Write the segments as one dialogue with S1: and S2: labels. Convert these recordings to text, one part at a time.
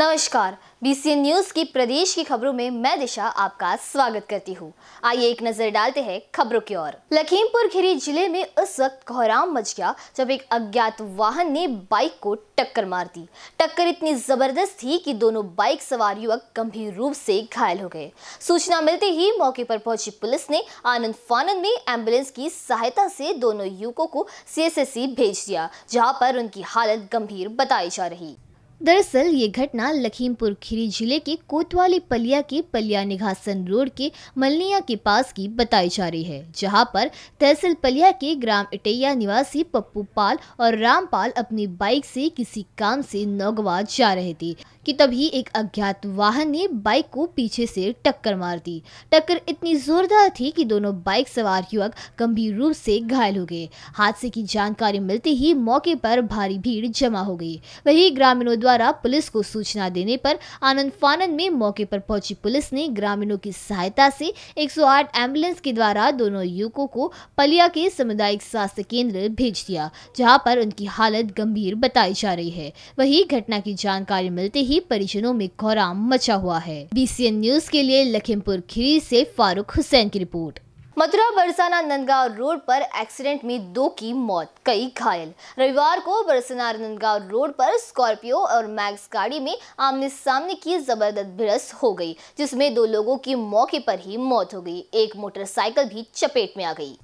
S1: नमस्कार BCN news की प्रदेश की खबरों में मैं दिशा आपका स्वागत करती हूँ आइए एक नजर डालते हैं खबरों की ओर लखीमपुर खीरी जिले में उस वक्त कोहराम मच गया जब एक अज्ञात वाहन ने बाइक को टक्कर मार दी टक्कर इतनी जबरदस्त थी कि दोनों बाइक सवार युवक गंभीर रूप से घायल हो गए सूचना मिलते ही मौके पर पहुंची पुलिस ने आनंद फानंद में एम्बुलेंस की सहायता से दोनों युवकों को सी भेज दिया जहाँ पर उनकी हालत गंभीर बताई जा रही दरअसल ये घटना लखीमपुर खीरी जिले के कोतवाली पलिया के पलिया निघासन रोड के मलनिया के पास की बताई जा रही है जहां पर तहसील पलिया के ग्राम इटैया निवासी पप्पू पाल और रामपाल अपनी बाइक से किसी काम से नौगवा जा रहे थे कि तभी एक अज्ञात वाहन ने बाइक को पीछे से टक्कर मार दी टक्कर इतनी जोरदार थी कि दोनों बाइक सवार युवक गंभीर रूप से घायल हो गए हादसे की जानकारी मिलते ही मौके पर भारी भीड़ जमा हो गई वही ग्रामीणों द्वारा द्वारा पुलिस को सूचना देने पर आनंद फानंद में मौके पर पहुंची पुलिस ने ग्रामीणों की सहायता से 108 एम्बुलेंस के द्वारा दोनों युवकों को पलिया के सामुदायिक स्वास्थ्य केंद्र भेज दिया जहां पर उनकी हालत गंभीर बताई जा रही है वही घटना की जानकारी मिलते ही परिजनों में कोहराम मचा हुआ है बी न्यूज के लिए लखीमपुर खीरी ऐसी फारूक हुसैन की रिपोर्ट मथुरा बरसाना नंदगांव रोड पर एक्सीडेंट में दो की मौत कई घायल रविवार को बरसना नंदगांव रोड पर स्कॉर्पियो और मैक्स गाड़ी में आमने सामने की जबरदस्त भिड़स हो गई जिसमें दो लोगों की मौके पर ही मौत हो गई एक मोटरसाइकिल भी चपेट में आ गई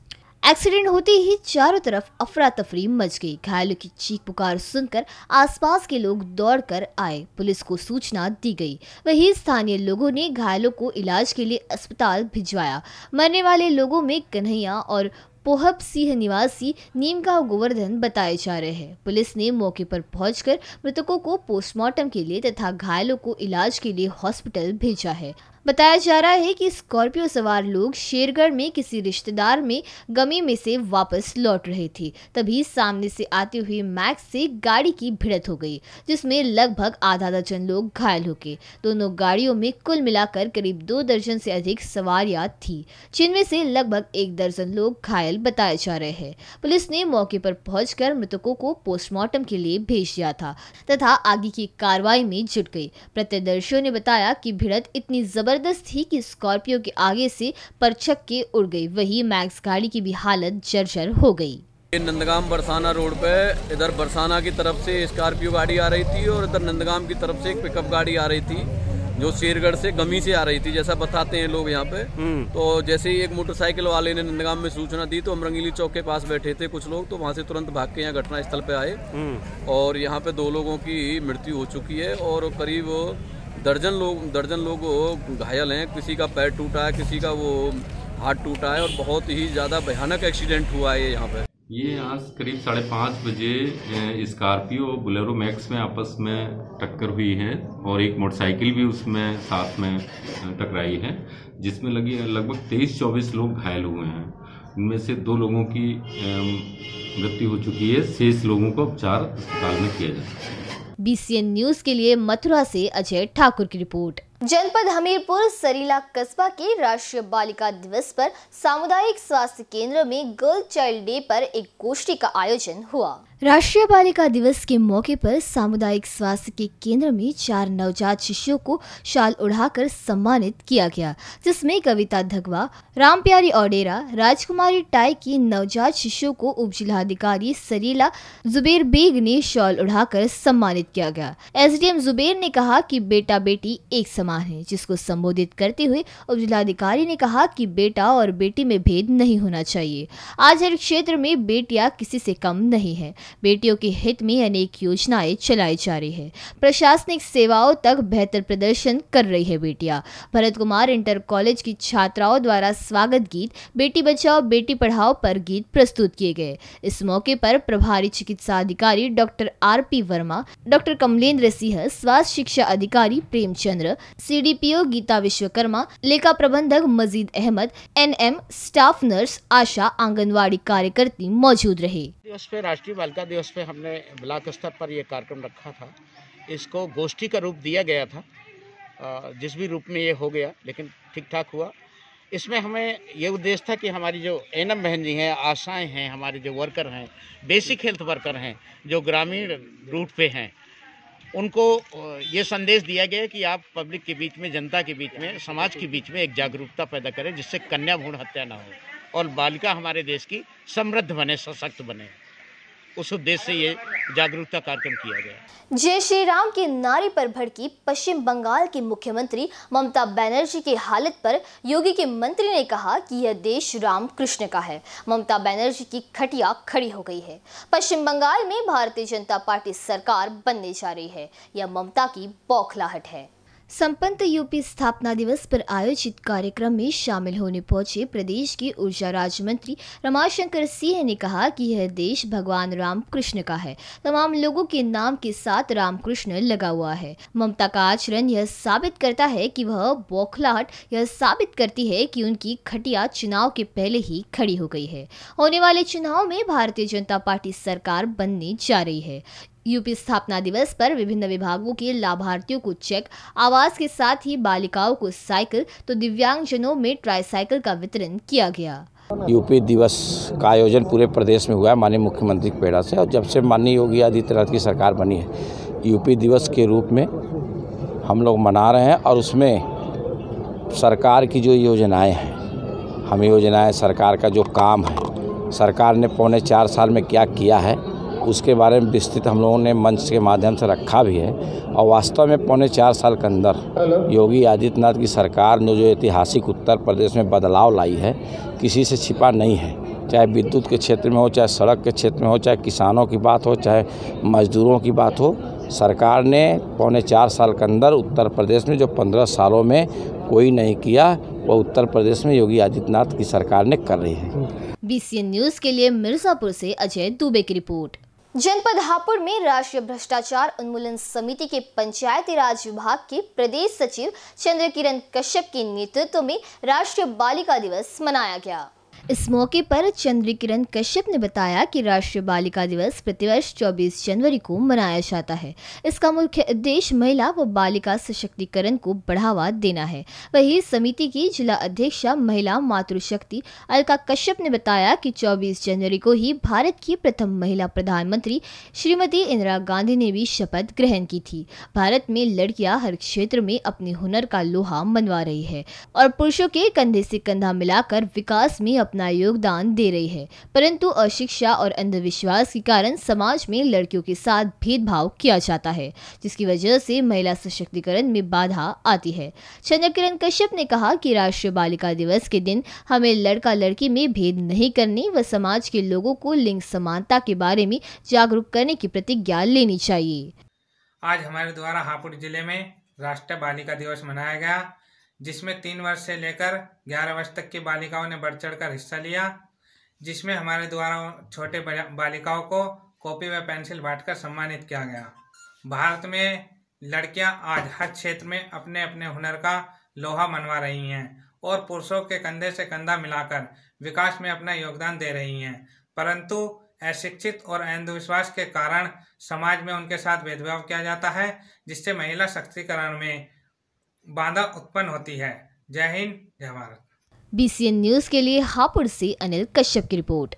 S1: एक्सीडेंट होते ही चारों तरफ अफरा तफरी मच गई घायलों की चीख पुकार सुनकर आसपास के लोग दौड़कर आए पुलिस को सूचना दी गई वहीं स्थानीय लोगों ने घायलों को इलाज के लिए अस्पताल भिजवाया मरने वाले लोगों में कन्हैया और पोहब सिंह निवासी नीम का गोवर्धन बताए जा रहे हैं पुलिस ने मौके पर पहुंचकर मृतकों को पोस्टमार्टम के लिए तथा घायलों को इलाज के लिए हॉस्पिटल भेजा है बताया जा रहा है कि स्कॉर्पियो सवार लोग शेरगढ़ में किसी रिश्तेदार में गमी में से वापस लौट रहे थे तभी सामने से आते हुए मैक्स से गाड़ी की भिड़त हो गई जिसमें लगभग आधा दर्जन लोग घायल हो गए दोनों गाड़ियों में कुल मिलाकर करीब दो दर्जन से अधिक सवार थी जिनमें से लगभग एक दर्जन लोग घायल बताए जा रहे हैं पुलिस ने मौके पर पहुंचकर मृतकों को पोस्टमार्टम के लिए भेज दिया था तथा आगे की कार्रवाई में जुट गई प्रत्यदर्शियों ने बताया की भिड़त इतनी जबर जबरदस्त थी कि स्कॉर्पियो के आगे से परछक के उड़ गई वही मैक्स गाड़ी की भी हालत जर्जर हो गई नंदगाम बरसाना रोड पे इधर बरसाना की तरफ से स्कॉर्पियो गाड़ी आ रही थी और इधर नंदगाम की तरफ से एक पिकअप गाड़ी आ रही थी जो शेरगढ़ से गमी से आ रही थी जैसा बताते हैं लोग यहाँ पे हम्म। तो जैसे ही एक मोटरसाइकिल वाले ने नंदगाम में सूचना दी तो हम रंगीली चौक के पास बैठे थे कुछ लोग तो वहाँ से तुरंत भाग के यहाँ घटना स्थल पे आए हम्म। और यहाँ पे दो लोगों की मृत्यु हो चुकी है और करीब दर्जन लोग दर्जन लोग घायल हैं किसी का पैर टूटा है किसी का वो हाथ टूटा है और बहुत ही ज़्यादा भयानक एक्सीडेंट हुआ है यहाँ पे ये आज करीब साढ़े पाँच बजे स्कॉर्पियो बुलेरो मैक्स में आपस में टक्कर हुई है और एक मोटरसाइकिल भी उसमें साथ में टकराई है जिसमें लगी लगभग तेईस चौबीस लोग घायल हुए हैं उनमें से दो लोगों की मृत्यु हो चुकी है शेष लोगों को उपचार अस्पताल में किया जा सकता है बीसीएन न्यूज के लिए मथुरा से अजय ठाकुर की रिपोर्ट जनपद हमीरपुर सरीला कस्बा के राष्ट्रीय बालिका दिवस पर सामुदायिक स्वास्थ्य केंद्र में गर्ल चाइल्ड डे पर एक गोष्ठी का आयोजन हुआ राष्ट्रीय बालिका दिवस के मौके पर सामुदायिक स्वास्थ्य के केंद्र में चार नवजात शिशुओं को शाल उड़ाकर सम्मानित किया गया जिसमें कविता धगवा राम प्यारी औडेरा राजकुमारी टाई के नवजात शिशुओं को उप जिलाधिकारी सरीला जुबेर बेग ने शॉल उड़ाकर सम्मानित किया गया एसडीएम जुबेर ने कहा कि बेटा बेटी एक समान है जिसको संबोधित करते हुए उप जिलाधिकारी ने कहा की बेटा और बेटी में भेद नहीं होना चाहिए आज हर क्षेत्र में बेटिया किसी से कम नहीं है बेटियों के हित में अनेक योजनाएं चलाई जा रही है प्रशासनिक सेवाओं तक बेहतर प्रदर्शन कर रही है बेटियां भरत कुमार इंटर कॉलेज की छात्राओं द्वारा स्वागत गीत बेटी बचाओ बेटी पढ़ाओ पर गीत प्रस्तुत किए गए इस मौके पर प्रभारी चिकित्सा अधिकारी doctor R P Verma doctor Kamlendra Singh स्वास्थ्य शिक्षा अधिकारी प्रेमचंद्र सीडीपीओ गीता विश्वकर्मा लेखा प्रबंधक Majeed Ahmad ANM staff nurse ASHA anganwadi कार्यकर्ती मौजूद रहे दिवस पे राष्ट्रीय बालिका दिवस पे हमने ब्लॉक स्तर पर यह कार्यक्रम रखा था इसको गोष्ठी का रूप दिया गया था जिस भी रूप में ये हो गया लेकिन ठीक ठाक हुआ इसमें हमें ये उद्देश्य था कि हमारी जो एनम बहन जी हैं आशाएं हैं हमारे जो वर्कर हैं बेसिक हेल्थ वर्कर हैं जो ग्रामीण रूट पे हैं उनको ये संदेश दिया गया कि आप पब्लिक के बीच में जनता के बीच में समाज के बीच में एक जागरूकता पैदा करें जिससे कन्या भ्रूण हत्या ना हो और बालिका हमारे देश की समृद्ध बने सशक्त बने उस उद्देश्य से ये जागरूकता कार्यक्रम किया गया जय श्री राम की नारी पर भड़की पश्चिम बंगाल की मुख्यमंत्री ममता बनर्जी की हालत पर योगी के मंत्री ने कहा कि यह देश राम कृष्ण का है ममता बनर्जी की खटिया खड़ी हो गई है पश्चिम बंगाल में भारतीय जनता पार्टी सरकार बनने जा रही है यह ममता की बौखलाहट है संपन्न यूपी स्थापना दिवस पर आयोजित कार्यक्रम में शामिल होने पहुंचे प्रदेश के ऊर्जा राज्य मंत्री रमाशंकर सिंह ने कहा कि यह देश भगवान रामकृष्ण का है तमाम लोगों के नाम के साथ रामकृष्ण लगा हुआ है ममता का आचरण यह साबित करता है कि वह बौखलाहट यह साबित करती है कि उनकी खटिया चुनाव के पहले ही खड़ी हो गई है होने वाले चुनाव में भारतीय जनता पार्टी सरकार बनने जा रही है यूपी स्थापना दिवस पर विभिन्न विभागों के लाभार्थियों को चेक आवास के साथ ही बालिकाओं को साइकिल तो दिव्यांगजनों में ट्राईसाइकिल का वितरण किया गया यूपी दिवस का आयोजन पूरे प्रदेश में हुआ है माननीय मुख्यमंत्री के पेड़ा से और जब से माननीय योगी आदित्यनाथ की सरकार बनी है यूपी दिवस के रूप में हम लोग मना रहे हैं और उसमें सरकार की जो योजनाएं हैं हम योजनाएं सरकार का जो काम है सरकार ने पौने चार साल में क्या किया है उसके बारे में विस्तृत हम लोगों ने मंच के माध्यम से रखा भी है और वास्तव में पौने चार साल के अंदर योगी आदित्यनाथ की सरकार ने जो ऐतिहासिक उत्तर प्रदेश में बदलाव लाई है किसी से छिपा नहीं है चाहे विद्युत के क्षेत्र में हो चाहे सड़क के क्षेत्र में हो चाहे किसानों की बात हो चाहे मजदूरों की बात हो सरकार ने पौने चार साल के अंदर उत्तर प्रदेश में जो पंद्रह सालों में कोई नहीं किया वो उत्तर प्रदेश में योगी आदित्यनाथ की सरकार ने कर रही है बी न्यूज के लिए मिर्जापुर से अजय दुबे की रिपोर्ट जनपद हापुड़ में राष्ट्रीय भ्रष्टाचार उन्मूलन समिति के पंचायती राज विभाग के प्रदेश सचिव चंद्रकिरण कश्यप के नेतृत्व में राष्ट्रीय बालिका दिवस मनाया गया इस मौके पर चंद्र किरण कश्यप ने बताया कि राष्ट्रीय बालिका दिवस प्रतिवर्ष 24 जनवरी को मनाया जाता है इसका मुख्य उद्देश्य महिला व बालिका सशक्तिकरण को बढ़ावा देना है वही समिति की जिला अध्यक्ष महिला मातृशक्ति अलका कश्यप ने बताया कि 24 जनवरी को ही भारत की प्रथम महिला प्रधानमंत्री श्रीमती इंदिरा गांधी ने भी शपथ ग्रहण की थी भारत में लड़कियाँ हर क्षेत्र में अपने हुनर का लोहा मनवा रही है और पुरुषों के कंधे से कंधा मिलाकर विकास में अपने अपना योगदान दे रही है परंतु अशिक्षा और अंधविश्वास के कारण समाज में लड़कियों के साथ भेदभाव किया जाता है जिसकी वजह से महिला सशक्तिकरण में बाधा आती है चंद्रकिरण कश्यप ने कहा कि राष्ट्रीय बालिका दिवस के दिन हमें लड़का लड़की में भेद नहीं करने व समाज के लोगों को लिंग समानता के बारे में जागरूक करने की प्रतिज्ञा लेनी चाहिए आज हमारे द्वारा हापुड़ जिले में राष्ट्रीय बालिका दिवस मनाया गया जिसमें तीन वर्ष से लेकर ग्यारह वर्ष तक की बालिकाओं ने बढ़ चढ़ हिस्सा लिया जिसमें हमारे द्वारा छोटे बालिकाओं को कॉपी व पेंसिल बांटकर सम्मानित किया गया भारत में लड़कियां आज हर क्षेत्र में अपने अपने हुनर का लोहा मनवा रही हैं और पुरुषों के कंधे से कंधा मिलाकर विकास में अपना योगदान दे रही हैं परंतु अशिक्षित और अंधविश्वास के कारण समाज में उनके साथ भेदभाव किया जाता है जिससे महिला सशक्तिकरण में बाधा उत्पन्न होती है जय हिंद जय भारत एन न्यूज के लिए हापुड़ से अनिल कश्यप की रिपोर्ट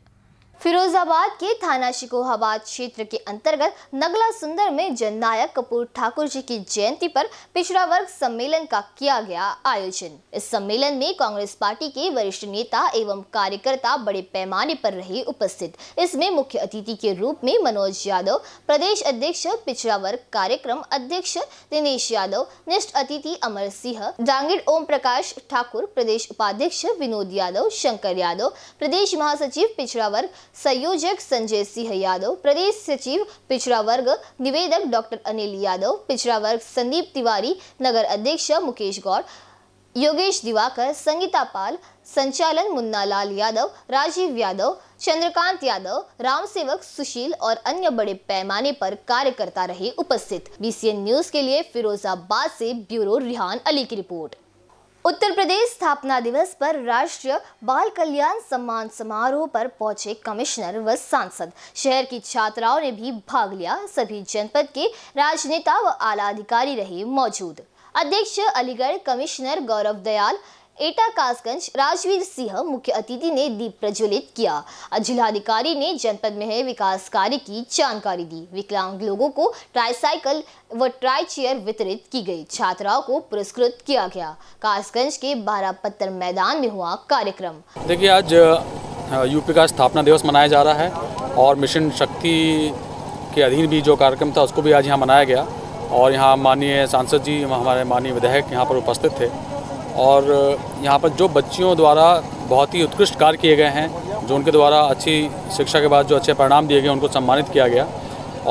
S1: फिरोजाबाद के थाना शिकोहाबाद क्षेत्र के अंतर्गत नगला सुंदर में जननायक कपूर ठाकुर जी की जयंती पर पिछड़ा वर्ग सम्मेलन का किया गया आयोजन इस सम्मेलन में कांग्रेस पार्टी के वरिष्ठ नेता एवं कार्यकर्ता बड़े पैमाने पर रहे उपस्थित इसमें मुख्य अतिथि के रूप में मनोज यादव प्रदेश अध्यक्ष पिछड़ा वर्ग कार्यक्रम अध्यक्ष दिनेश यादव निष्ठ अतिथि अमर सिंह डांगिड़ ओम प्रकाश ठाकुर प्रदेश उपाध्यक्ष विनोद यादव शंकर यादव प्रदेश महासचिव पिछड़ा वर्ग संयोजक संजय सिंह यादव प्रदेश सचिव पिछड़ा वर्ग निवेदक डॉक्टर अनिल यादव पिछड़ा वर्ग संदीप तिवारी नगर अध्यक्ष मुकेश गौड़ योगेश दिवाकर संगीता पाल संचालन मुन्ना लाल यादव राजीव यादव चंद्रकांत यादव राम सेवक सुशील और अन्य बड़े पैमाने पर कार्यकर्ता रहे उपस्थित बीसीएन न्यूज के लिए फिरोजाबाद से ब्यूरो रिहान अली की रिपोर्ट उत्तर प्रदेश स्थापना दिवस पर राष्ट्रीय बाल कल्याण सम्मान समारोह पर पहुंचे कमिश्नर व सांसद शहर की छात्राओं ने भी भाग लिया सभी जनपद के राजनेता व आला अधिकारी रहे मौजूद अध्यक्ष अलीगढ़ कमिश्नर गौरव दयाल एटा कासगंज राजवीर सिंह मुख्य अतिथि ने दीप प्रज्वलित किया जिलाधिकारी ने जनपद में है विकास कार्य की जानकारी दी विकलांग लोगों को ट्राईसाइकिल व ट्राई चेयर वितरित की गई छात्राओं को पुरस्कृत किया गया कासगंज के बारह पत्थर मैदान में हुआ कार्यक्रम देखिए आज यूपी का स्थापना दिवस मनाया जा रहा है और मिशन शक्ति के अधीन भी जो कार्यक्रम था उसको भी आज यहाँ मनाया गया और यहाँ माननीय सांसद जी हमारे माननीय विधायक यहाँ पर उपस्थित थे और यहाँ पर जो बच्चियों द्वारा बहुत ही उत्कृष्ट कार्य किए गए हैं जो उनके द्वारा अच्छी शिक्षा के बाद जो अच्छे परिणाम दिए गए उनको सम्मानित किया गया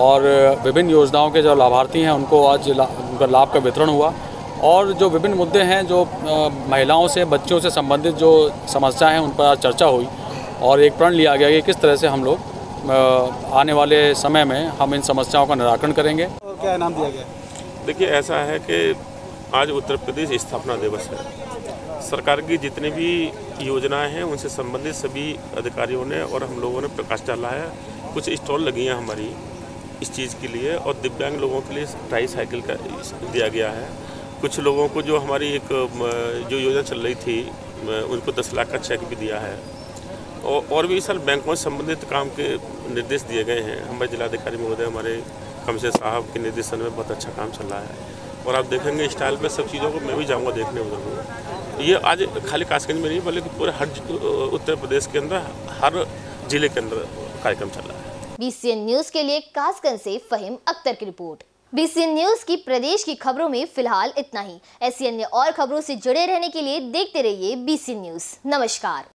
S1: और विभिन्न योजनाओं के जो लाभार्थी हैं उनको आज ला, उनका लाभ का वितरण हुआ और जो विभिन्न मुद्दे हैं जो महिलाओं से बच्चों से संबंधित जो समस्याएं हैं उन पर आज चर्चा हुई और एक प्रण लिया गया कि किस तरह से हम लोग आने वाले समय में हम इन समस्याओं का निराकरण करेंगे क्या इनाम दिया गया देखिए ऐसा है कि आज उत्तर प्रदेश स्थापना दिवस है सरकार की जितनी भी योजनाएं हैं उनसे संबंधित सभी अधिकारियों ने और हम लोगों ने प्रकाश डाला है कुछ स्टॉल लगी हैं हमारी इस चीज़ के लिए और दिव्यांग लोगों के लिए ट्राई साइकिल का दिया गया है कुछ लोगों को जो हमारी एक जो योजना चल रही थी उनको दस लाख का चेक भी दिया है और भी सर बैंकों से संबंधित काम के निर्देश दिए गए हैं हमारे जिलाधिकारी महोदय हमारे कमिश्नर साहब के निर्देशन में बहुत अच्छा काम चल रहा है और आप देखेंगे स्टाइल में सब चीज़ों को मैं भी जाऊँगा देखने उधर को ये आज खाली कासगंज में नहीं बल्कि पूरे हर उत्तर प्रदेश के अंदर हर जिले के अंदर कार्यक्रम चल रहा है बीसीएन न्यूज के लिए कासगंज से फहीम अख्तर की रिपोर्ट बीसीएन न्यूज की प्रदेश की खबरों में फिलहाल इतना ही ऐसी अन्य और खबरों से जुड़े रहने के लिए देखते रहिए बीसीएन न्यूज नमस्कार